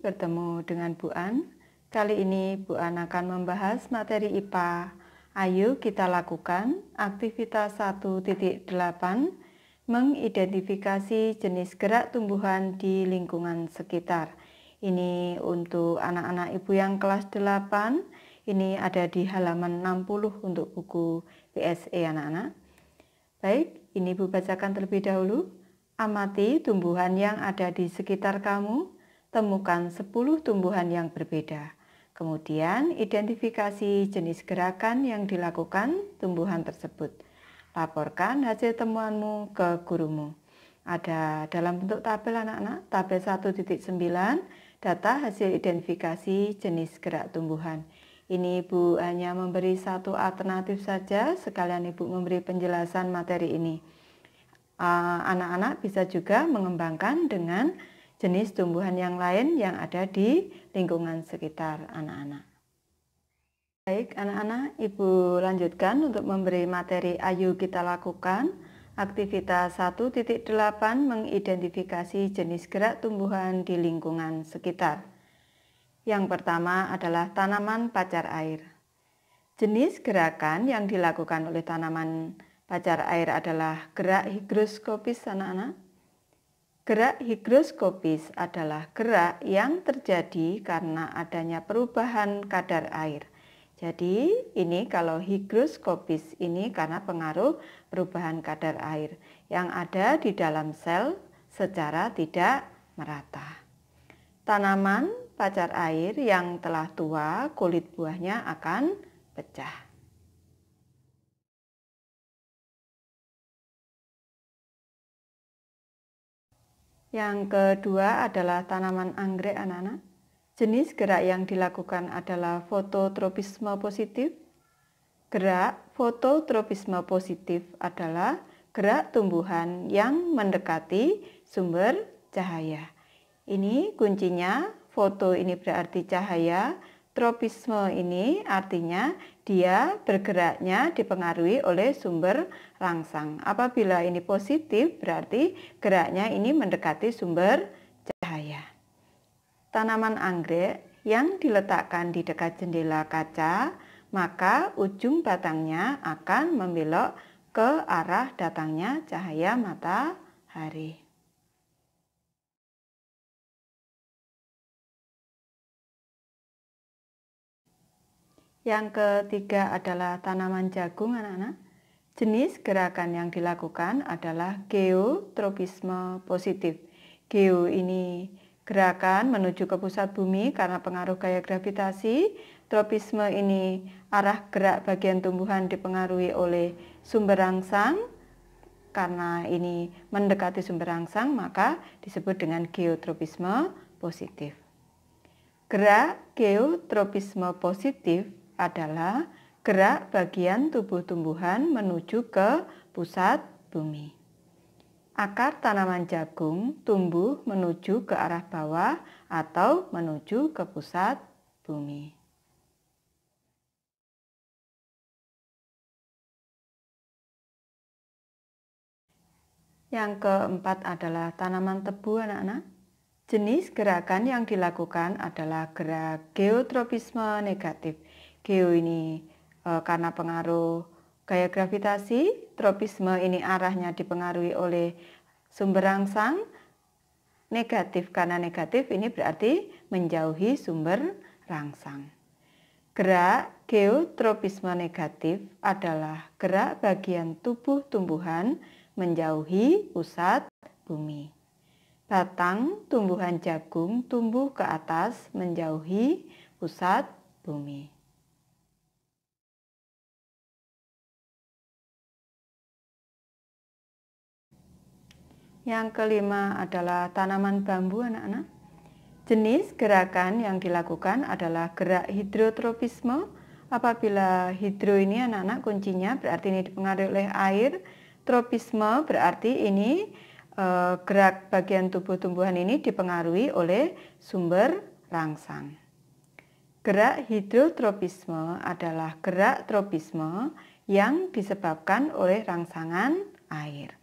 bertemu dengan Bu An. Kali ini Bu An akan membahas materi IPA. Ayo kita lakukan aktivitas 1.8 mengidentifikasi jenis gerak tumbuhan di lingkungan sekitar. Ini untuk anak-anak ibu yang kelas 8. Ini ada di halaman 60 untuk buku PSE anak-anak. Baik, ini ibu bacakan terlebih dahulu. Amati tumbuhan yang ada di sekitar kamu temukan 10 tumbuhan yang berbeda. Kemudian, identifikasi jenis gerakan yang dilakukan tumbuhan tersebut. Laporkan hasil temuanmu ke gurumu. Ada dalam bentuk tabel anak-anak, tabel 1.9, data hasil identifikasi jenis gerak tumbuhan. Ini Ibu hanya memberi satu alternatif saja, sekalian Ibu memberi penjelasan materi ini. Eh, anak-anak anak -anak bisa juga mengembangkan dengan jenis tumbuhan yang lain yang ada di lingkungan sekitar anak-anak. Baik, anak-anak, Ibu lanjutkan untuk memberi materi ayu Kita Lakukan. Aktivitas 1.8 mengidentifikasi jenis gerak tumbuhan di lingkungan sekitar. Yang pertama adalah tanaman pacar air. Jenis gerakan yang dilakukan oleh tanaman pacar air adalah gerak higroskopis anak-anak Gerak higroskopis adalah gerak yang terjadi karena adanya perubahan kadar air. Jadi ini kalau higroskopis ini karena pengaruh perubahan kadar air yang ada di dalam sel secara tidak merata. Tanaman pacar air yang telah tua kulit buahnya akan pecah. Yang kedua adalah tanaman anggrek anak-anak. Jenis gerak yang dilakukan adalah fototropisme positif. Gerak fototropisme positif adalah gerak tumbuhan yang mendekati sumber cahaya. Ini kuncinya, foto ini berarti cahaya, Tropisme ini artinya dia bergeraknya dipengaruhi oleh sumber rangsang. Apabila ini positif, berarti geraknya ini mendekati sumber cahaya. Tanaman anggrek yang diletakkan di dekat jendela kaca, maka ujung batangnya akan membelok ke arah datangnya cahaya matahari. Yang ketiga adalah tanaman jagung anak-anak. Jenis gerakan yang dilakukan adalah geotropisme positif. Geo ini gerakan menuju ke pusat bumi karena pengaruh gaya gravitasi. Tropisme ini arah gerak bagian tumbuhan dipengaruhi oleh sumber rangsang. Karena ini mendekati sumber rangsang, maka disebut dengan geotropisme positif. Gerak geotropisme positif adalah gerak bagian tubuh tumbuhan menuju ke pusat bumi. Akar tanaman jagung tumbuh menuju ke arah bawah atau menuju ke pusat bumi. Yang keempat adalah tanaman tebu anak-anak. Jenis gerakan yang dilakukan adalah gerak geotropisme negatif Geo ini e, eh, karena pengaruh gaya gravitasi, tropisme ini arahnya dipengaruhi oleh sumber rangsang negatif karena negatif ini berarti menjauhi sumber rangsang. Gerak geotropisme negatif adalah gerak bagian tubuh tumbuhan menjauhi pusat bumi. Batang tumbuhan jagung tumbuh ke atas menjauhi pusat bumi. Yang kelima adalah tanaman bambu anak-anak. Jenis gerakan yang dilakukan adalah gerak hidrotropisme. Apabila hidro ini anak-anak kuncinya berarti ini dipengaruhi oleh air. Tropisme berarti ini e, gerak bagian tubuh tumbuhan ini dipengaruhi oleh sumber rangsang. Gerak hidrotropisme adalah gerak tropisme yang disebabkan oleh rangsangan air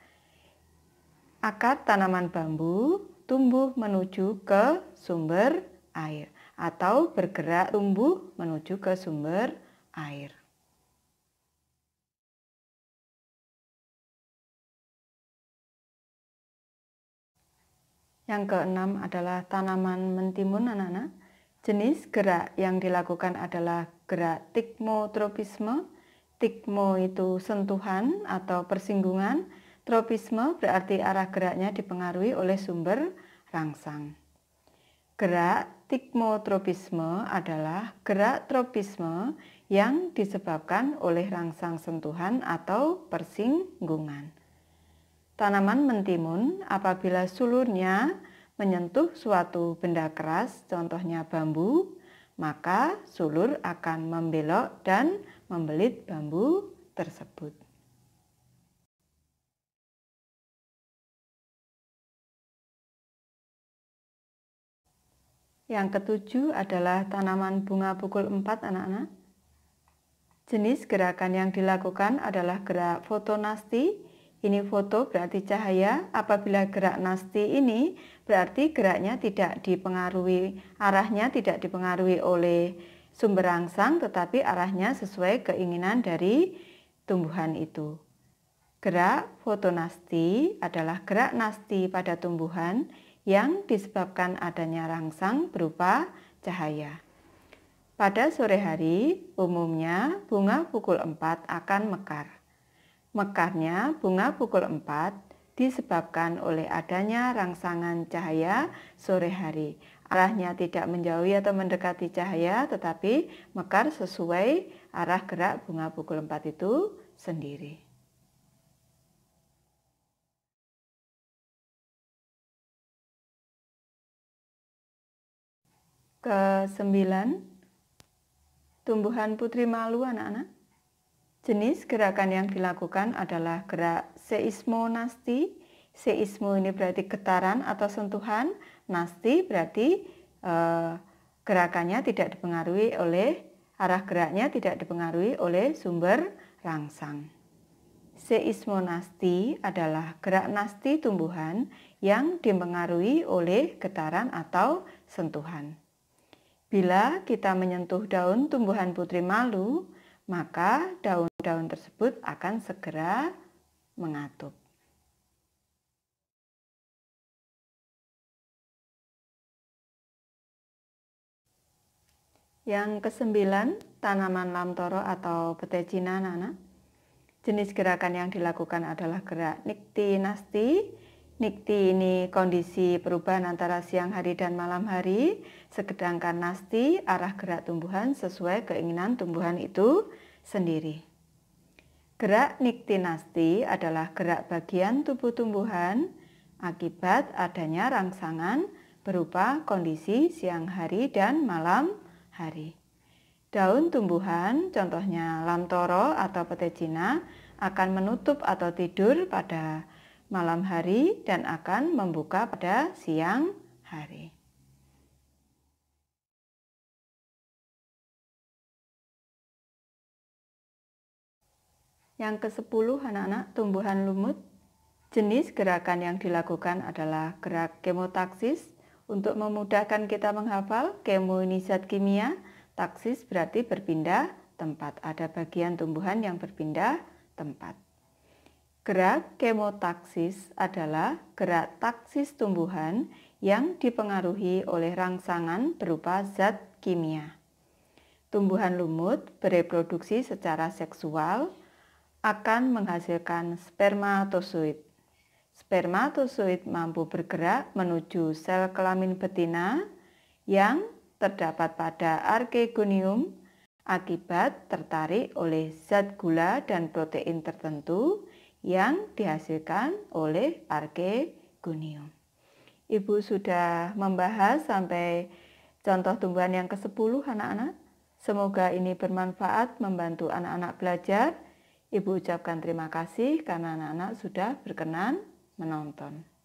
akar tanaman bambu tumbuh menuju ke sumber air atau bergerak tumbuh menuju ke sumber air. Yang keenam adalah tanaman mentimun anak-anak. Jenis gerak yang dilakukan adalah gerak tikmotropisme. Tikmo itu sentuhan atau persinggungan, Tropisme berarti arah geraknya dipengaruhi oleh sumber rangsang. Gerak tikmotropisme adalah gerak tropisme yang disebabkan oleh rangsang sentuhan atau persinggungan. Tanaman mentimun apabila sulurnya menyentuh suatu benda keras, contohnya bambu, maka sulur akan membelok dan membelit bambu tersebut. Yang ketujuh adalah tanaman bunga pukul 4 anak-anak. Jenis gerakan yang dilakukan adalah gerak fotonasti. Ini foto berarti cahaya. Apabila gerak nasti ini berarti geraknya tidak dipengaruhi, arahnya tidak dipengaruhi oleh sumber rangsang tetapi arahnya sesuai keinginan dari tumbuhan itu. Gerak fotonasti adalah gerak nasti pada tumbuhan yang disebabkan adanya rangsang berupa cahaya. Pada sore hari, umumnya bunga pukul 4 akan mekar. Mekarnya bunga pukul 4 disebabkan oleh adanya rangsangan cahaya sore hari. Arahnya tidak menjauhi atau mendekati cahaya, tetapi mekar sesuai arah gerak bunga pukul 4 itu sendiri. ke-9 Tumbuhan putri malu anak-anak Jenis gerakan yang dilakukan adalah gerak nasti. Seismo ini berarti getaran atau sentuhan Nasti berarti eh, gerakannya tidak dipengaruhi oleh Arah geraknya tidak dipengaruhi oleh sumber rangsang nasti adalah gerak nasti tumbuhan yang dipengaruhi oleh getaran atau sentuhan. Bila kita menyentuh daun tumbuhan putri malu, maka daun-daun tersebut akan segera mengatup. Yang kesembilan, tanaman lamtoro atau petai Cina nana. Jenis gerakan yang dilakukan adalah gerak nikti nasti Nikti ini kondisi perubahan antara siang hari dan malam hari, sedangkan nasti arah gerak tumbuhan sesuai keinginan tumbuhan itu sendiri. Gerak nikti nasti adalah gerak bagian tubuh tumbuhan akibat adanya rangsangan berupa kondisi siang hari dan malam hari. Daun tumbuhan, contohnya lantoro atau pete akan menutup atau tidur pada malam hari dan akan membuka pada siang hari. Yang ke-10 anak-anak tumbuhan lumut. Jenis gerakan yang dilakukan adalah gerak kemotaksis untuk memudahkan kita menghafal kemo ini zat kimia, taksis berarti berpindah tempat. Ada bagian tumbuhan yang berpindah tempat. Gerak kemotaksis adalah gerak taksis tumbuhan yang dipengaruhi oleh rangsangan berupa zat kimia. Tumbuhan lumut bereproduksi secara seksual akan menghasilkan spermatozoid. Spermatozoid mampu bergerak menuju sel kelamin betina yang terdapat pada arkegonium akibat tertarik oleh zat gula dan protein tertentu yang dihasilkan oleh Archegonium. Ibu sudah membahas sampai contoh tumbuhan yang ke-10 anak-anak. Semoga ini bermanfaat membantu anak-anak belajar. Ibu ucapkan terima kasih karena anak-anak sudah berkenan menonton.